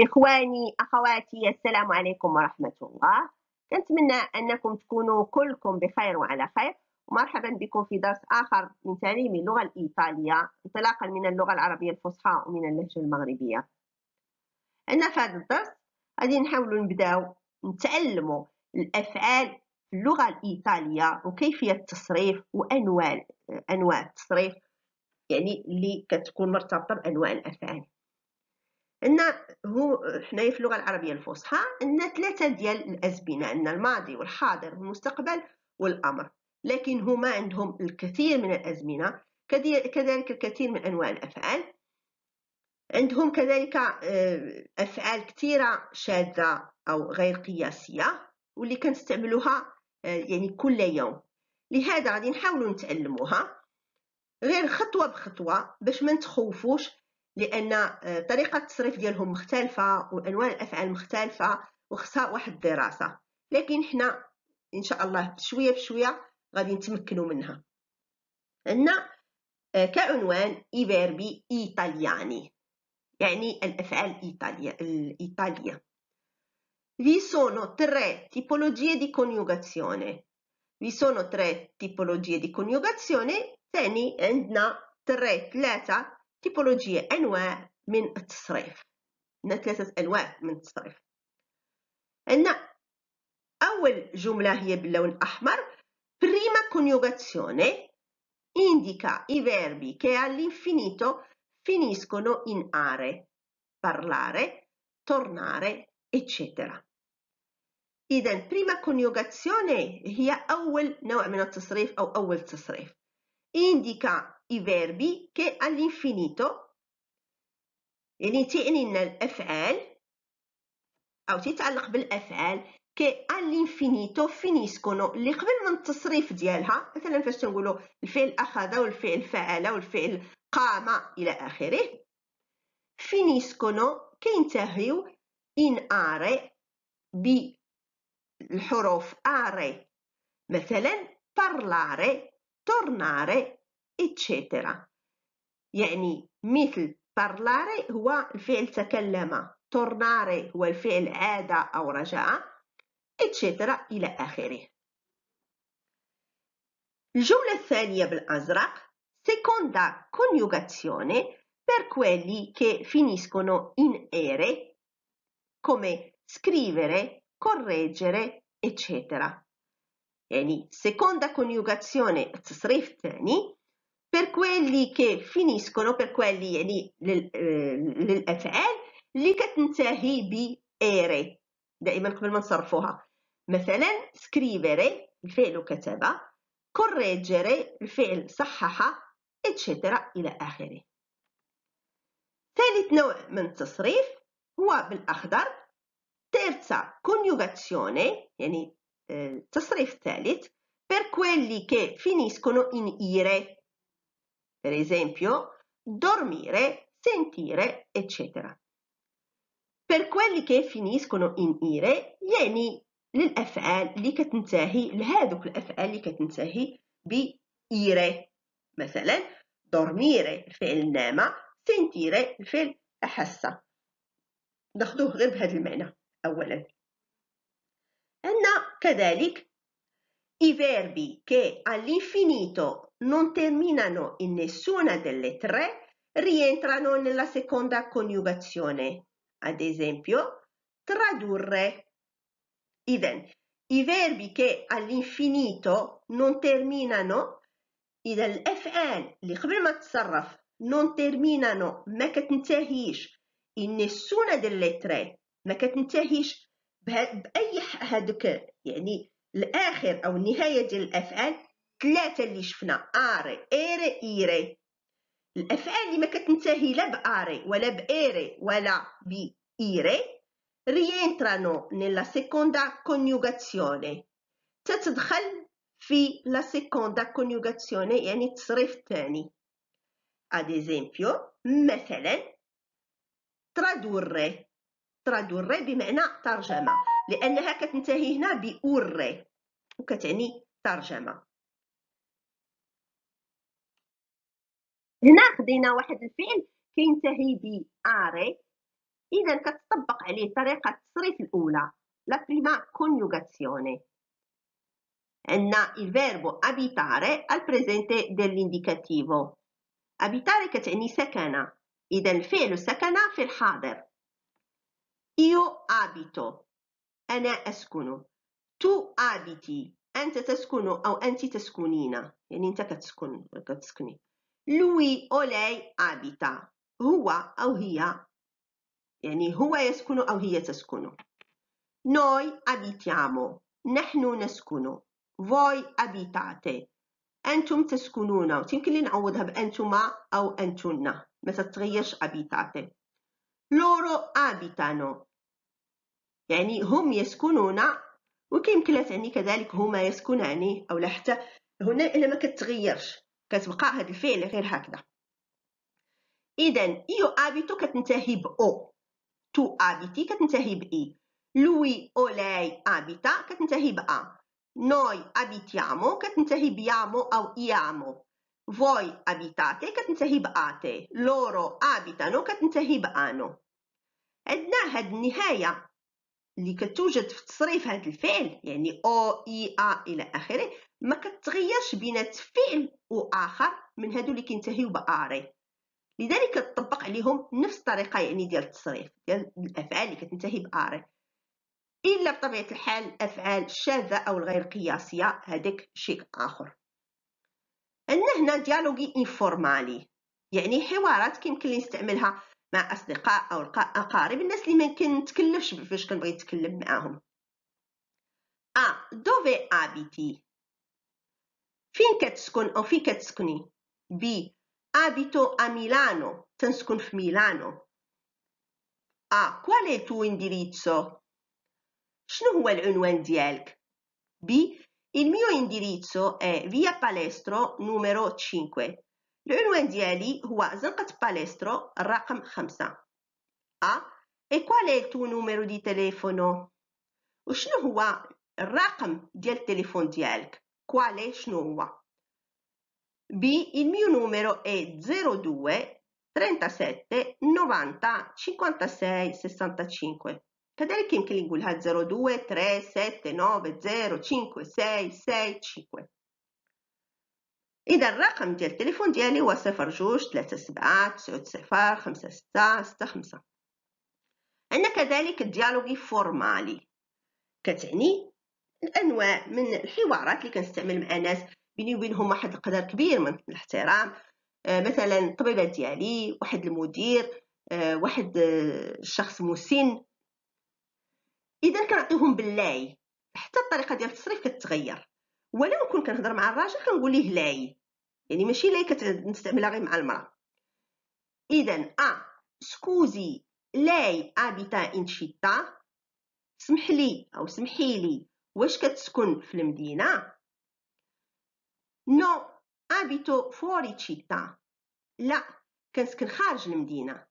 إخواني أخواتي السلام عليكم ورحمة الله كنتمنى أنكم تكونوا كلكم بخير وعلى خير ومرحبا بكم في درس آخر من تعليم اللغة الإيطالية انطلاقا من اللغة العربية الفصحى ومن اللهجة المغربية أنا في هذا الدرس غادي نحاولوا نبداو نتعلموا الأفعال في اللغة الإيطالية وكيفية التصريف وأنواع أنواع التصريف يعني اللي كتكون مرتبطة بأنواع الأفعال عندنا هو حنايا في اللغه العربيه الفصحى عندنا ثلاثه ديال الازمنه عندنا الماضي والحاضر والمستقبل والامر لكن هما عندهم الكثير من الازمنه كذلك الكثير من انواع الافعال عندهم كذلك آه، افعال كثيره شاذه او غير قياسيه واللي كنستعملوها آه، يعني كل يوم لهذا غادي نحاولوا نتعلموها غير خطوه بخطوه باش ما نتخوفوش لان آه، طريقه التصريف ديالهم مختلفه وانواع الافعال مختلفه وخصها واحد الدراسه لكن حنا ان شاء الله بشويه بشويه غادي نتمكنوا منها عندنا آه، كعنوان اي فيربي ايطالياني يعني الافعال الايطاليه الايطاليا vi sono tre tipologie di coniugazione vi sono tre tipologie di coniugazione ثاني عندنا تري ثلاثه تيبولوجية أنواع من التصريف عندنا ثلاثة أنواع من التصريف عندنا أول جملة هي باللون الأحمر prima coniugazione indica i verbi che all'infinito finiscono in are, parlare, tornare, eccetera. إذا prima coniugazione هي أول نوع من التصريف أو أول تصريف indica i verbi che all'infinito يعني تعني لنا الافعال او تتعلق بالافعال كي all'infinito فينيسكونو اللي قبل من التصريف ديالها مثلا فاش تنقولوا الفعل اخذ والفعل فعل والفعل قام الى اخره فينيسكونو كينتهيو in ب بالحروف آري مثلا بارلاري تورناري eccetera. يعني مثل parlare هو الفعل تكلم tornare هو ada عاد raja, eccetera, ila إلى آخره الجملة الثانية بالأزرق seconda coniugazione per quelli che finiscono in ere come scrivere, correggere, eccetera. يعني seconda coniugazione تصريف ثاني per quelli che finiscono, per quelli di للأفعال اللي كتنتهي ب إيري دائما قبل ما نصرفوها مثلا سكريفيري الفعل كتب كوريجيري الفعل صحح اتشترا إلى آخره ثالث نوع من التصريف هو بالأخضر تيرتسا كونيوغاتسيوني يعني التصريف الثالث per quelli che finiscono in ire per esempio dormire, sentire, eccetera. Per quelli che finiscono in ire, يعني للأفعال اللي كتنتهي لهذوك الأفعال اللي كتنتهي بإيري مثلا dormire الفعل نام sentire الفعل أحس ناخدوه غير بهذا المعنى أولا عندنا كذلك i verbi che all'infinito non terminano in nessuna delle tre rientrano nella seconda coniugazione. Ad esempio, tradurre. Idem, i verbi che all'infinito non terminano إذا الأفعال li قبل ما تتصرف non terminano ما كتنتهيش in nessuna delle tre ما كتنتهيش بأي هادوك يعني الآخر o النهاية ديال الأفعال ثلاثة اللي شفنا اري ايري ايري الافعال اللي ما كتنتهي لا باري ولا بايري ولا بايري rientrano nella seconda coniugazione تتدخل في la seconda coniugazione يعني التصريف الثاني ad esempio مثلا tradurre tradurre بمعنى ترجمة لأنها كتنتهي هنا بأوري وكتعني ترجمة هنا خدينا واحد الفعل كينتهي ب اري اذا كتطبق عليه طريقه التصريف الاولى لا بريما كونيوغاسيوني عندنا الفيربو ابيتاري البريزنتي ديال الانديكاتيفو ابيتاري كتعني سكنه اذا الفعل سكن في الحاضر io abito أنا أسكن tu abiti أنت تسكن أو أنت تسكنين يعني أنت كتسكن كتسكني لوي أو lei abita هو أو هي يعني هو يسكن أو هي تسكن نوي أبيتيامو نحن نسكن فوي أبيتاتي أنتم تسكنون تمكن لي نعوضها بأنتما أو أنتن ما تتغيرش abitate loro abitano يعني هم يسكنون وكيمكن لها تعني كذلك هما يسكنان أو حتى هنا إلا ما كتغيرش كتبقى هاد الفعل غير هكذا اذا يو ابيتو كتنتهي ب او تو ابيتي كتنتهي ب اي لوي اولاي ابيتا كتنتهي ب ا نوي ابيتيامو كتنتهي بيامو او ايامو voi abitate كتنتهي باتي loro abitano كتنتهي بانو عندنا هاد النهايه اللي كتوجد في تصريف هاد الفعل يعني او اي ا الى اخره ما كتغيرش بينات فعل واخر من هادو اللي كينتهيو باري لذلك تطبق عليهم نفس الطريقه يعني ديال التصريف ديال الافعال اللي كتنتهي باري الا بطبيعه الحال الافعال الشاذه او الغير قياسيه هذاك شيء اخر عندنا هنا ديالوجي انفورمالي يعني حوارات كيمكن لي نستعملها مع اصدقاء او اقارب الناس اللي ما كنتكلفش فاش كنبغي نتكلم معاهم ا دوفي ابيتي finché تسكن أو finché تسكني B abito a Milano تنسكن f Milano. A qual è il tuo indirizzo شنو هو العنوان ديالك B il mio indirizzo è via Palestro numero 5 العنوان ديالي هو زنقة باليسترو الرقم 5 A e qual è il tuo numero di telefono وشنو هو الرقم ديال التليفون ديالك quale x'nu huwa. B. Il mio numero è 02 37 90 56 65. كذلك يمكن لي نقولها 02 3 7 9 0 5 6 6 5 إذا الرقم ديال التليفون ديالي هو 02 3 7 9 0 5 6 6 5 عندنا كذلك الديالوغي فورمالي كتعني الانواع من الحوارات اللي كنستعمل مع ناس بيني وبينهم واحد القدر كبير من الاحترام آه، مثلا الطبيبه ديالي واحد المدير آه، واحد الشخص آه، مسن اذا كنعطيهم باللاي حتى الطريقه ديال التصريف كتغير ولو كنت كنهضر مع الراجل كنقول ليه لاي يعني ماشي لاي كنستعملها غير مع المراه اذا ا سكوزي لاي ابيتا انشيتا سمح لي او سمحي لي واش كتسكن في المدينة؟ نو أبيتو فوري تشيتا لا كنسكن خارج المدينة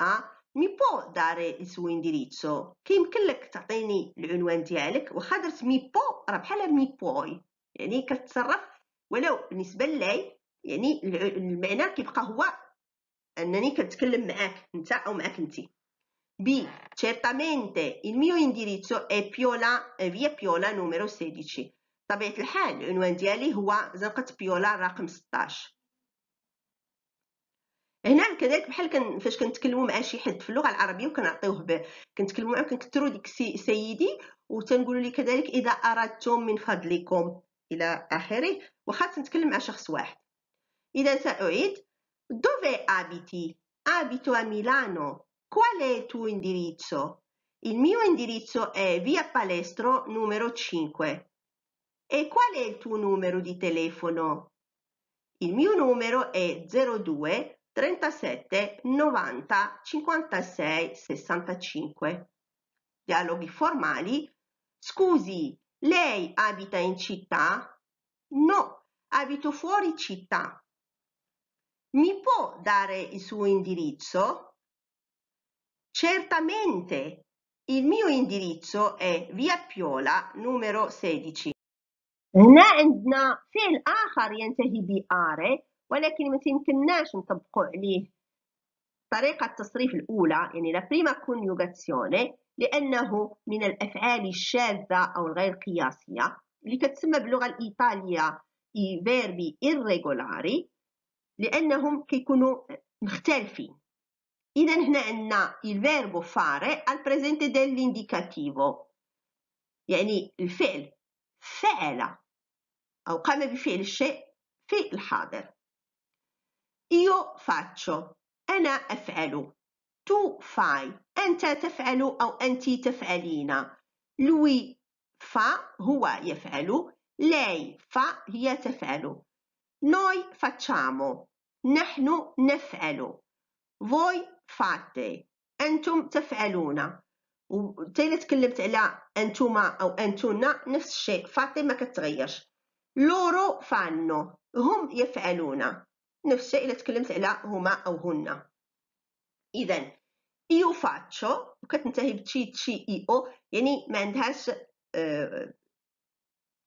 أه مي بو داري لسو انديريتسو كيمكن لك تعطيني العنوان ديالك واخا درت مي بو راه بحال مي بوي يعني كتصرف ولو بالنسبة لي يعني المعنى كيبقى هو انني كنتكلم معاك انت او معاك انتي B. Certamente il mio indirizzo è Piola, بيولا eh, via Piola numero 16 طبيعة الحال العنوان ديالي هو زنقة بيولا رقم 16 هنا كذلك بحال كن فاش كنتكلموا مع شي حد في اللغه العربيه وكنعطيوه به كنتكلموا معاه كنكثروا ديك سيدي وتنقولوا لي كذلك اذا اردتم من فضلكم الى اخره واخا تنتكلم مع شخص واحد اذا ساعيد دوفي ابيتي ابيتو ا ميلانو Qual è il tuo indirizzo? Il mio indirizzo è via Palestro numero 5. E qual è il tuo numero di telefono? Il mio numero è 02 37 90 56 65. Dialoghi formali. Scusi, lei abita in città? No, abito fuori città. Mi può dare il suo indirizzo? Certamente, il mio indirizzo è via Piola numero sedici. هنا عندنا فعل آخر ينتهي ب آر ولكن ما تمكناش نطبقوا عليه طريقة التصريف الأولى يعني لا بريما كونيوغاسيوني لأنه من الأفعال الشاذة أو الغير قياسية اللي كتسمى باللغة الإيطالية i verbi irregolari لأنهم كيكونوا مختلفين Idan هنا عندنا il fare al presente dell'indicativo يعني الفعل فعل أو قام بفعل الشيء في الحاضر io faccio أنا أفعل tu fai أنت تفعل أو أنت تفعلين lui fa هو يفعل lei fa هي تفعل noi facciamo نحن نفعل voi فاتي انتم تفعلون وتيلا تكلمت على انتما او انتونا نفس الشيء فاتي ما كتغيرش لورو فانو هم يفعلون نفس الشيء الا تكلمت على هما او هن اذا ايو فاتشو وكتنتهي بتشي تشي اي او يعني ما عندهاش آه،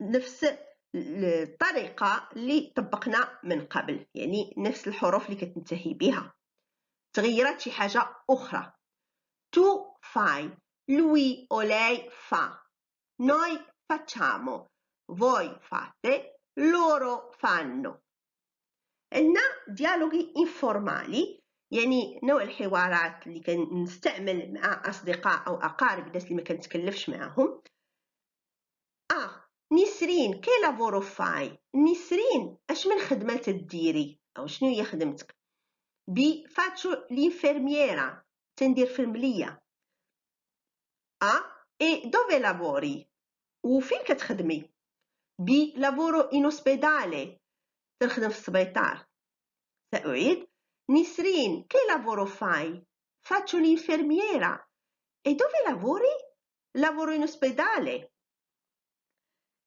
نفس الطريقه اللي طبقنا من قبل يعني نفس الحروف اللي كتنتهي بها تغيرت شي حاجة أخرى تو فاي لوي او lei فا نوي فاتشامو voi fate loro fanno عندنا ديالوغي انفورمالي يعني نوع الحوارات اللي كنستعمل مع اصدقاء او اقارب الناس اللي ما كنتكلفش معاهم اه نسرين كي لافورو فاي نسرين اش من خدمه تديري او شنو هي خدمتك B. Faccio l'infermiera, تندير A. E dove lavori? U fin كتخدمي? B. Lavoro in ospedale, تنخدم في السبيطار. سأعيد Nisrin, che lavoro fai? Faccio l'infermiera. E dove lavori? Lavoro in ospedale.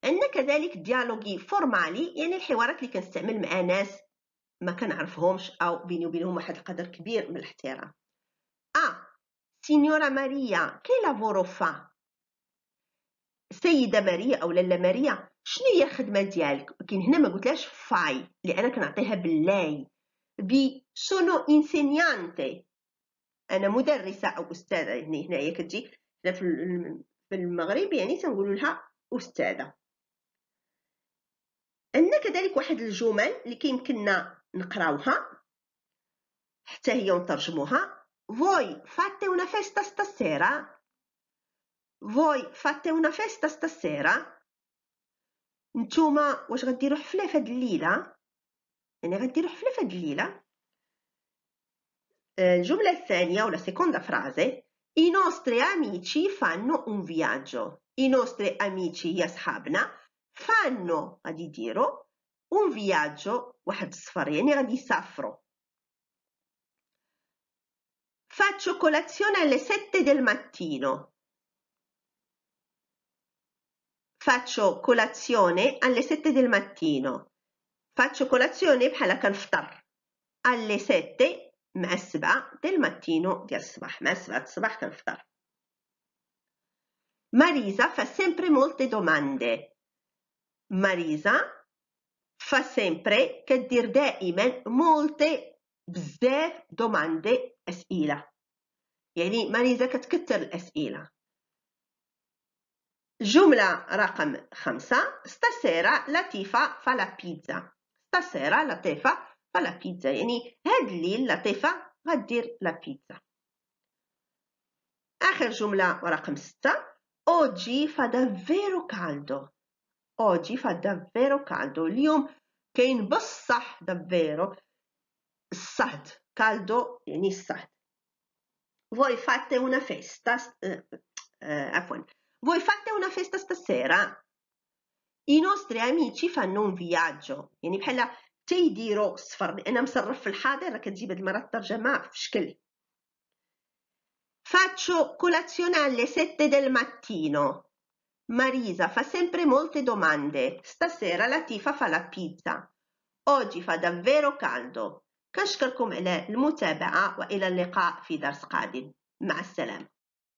عندنا كذلك ديالوجي فورمالي يعني الحوارات اللي كنستعمل مع ناس ما كنعرفهمش او بيني وبينهم واحد القدر كبير من الاحترام ا آه، سينيورا ماريا كي لافوروفا سيده السيده ماريا او لالا ماريا شنو هي الخدمه ديالك ولكن هنا ما قلتلاش فاي لان كنعطيها باللاي بي سونو انسينيانتي انا مدرسه او استاذه يعني هنايا كتجي في المغرب يعني تنقولوا لها استاذه عندنا كذلك واحد الجمل اللي كيمكننا nqrawha حتى هي ونترجموها voi fate una festa stasera voi fate una festa stasera نتوما واش غديروا حفله فهاد الليله يعني غديروا حفله فهاد الليله الجمله الثانيه ولا seconda frase i nostri amici fanno un viaggio i nostri amici gli ashabna fanno غادي يديروا un viaggio, واحد السفر يعني غادي يسافروا. Faccio colazione alle 7 del mattino. Faccio colazione alle 7 del mattino. Faccio colazione بحال كنفطر. Alle 7 مع السبعة del mattino di الصباح مع السبعة الصباح كنفطر. Marisa fa sempre molte domande. Marisa فا sempre, كدير دائما, مولتي بزاف دوماندي اسئله يعني ما نيزا كتكتر الأسئلة جملة رقم خمسة ستاسيرا لطيفة فلا بيتزا ستاسيرا لطيفة فلا بيتزا يعني هاد الليل لطيفة غدير لا بيتزا آخر جملة رقم ستة أوجي فدافيرو كالدو أوجي فدافيرو كالدو اليوم che in imbossah davvero sad, caldo yani sad. Voi fate una festa, eh, eh, voi fate una festa stasera, i nostri amici fanno un viaggio, يعني بحال تيديروا السفر انا مصرف في الحاضر راه كتجيب هاد المره الترجمه في faccio colazione alle 7 del mattino Marisa fa sempre molte domande. Stasera la tifa fa la pizza. oggi fa davvero caldo. كنشكركم على المتابعة وإلى اللقاء في درس قادم مع السلامة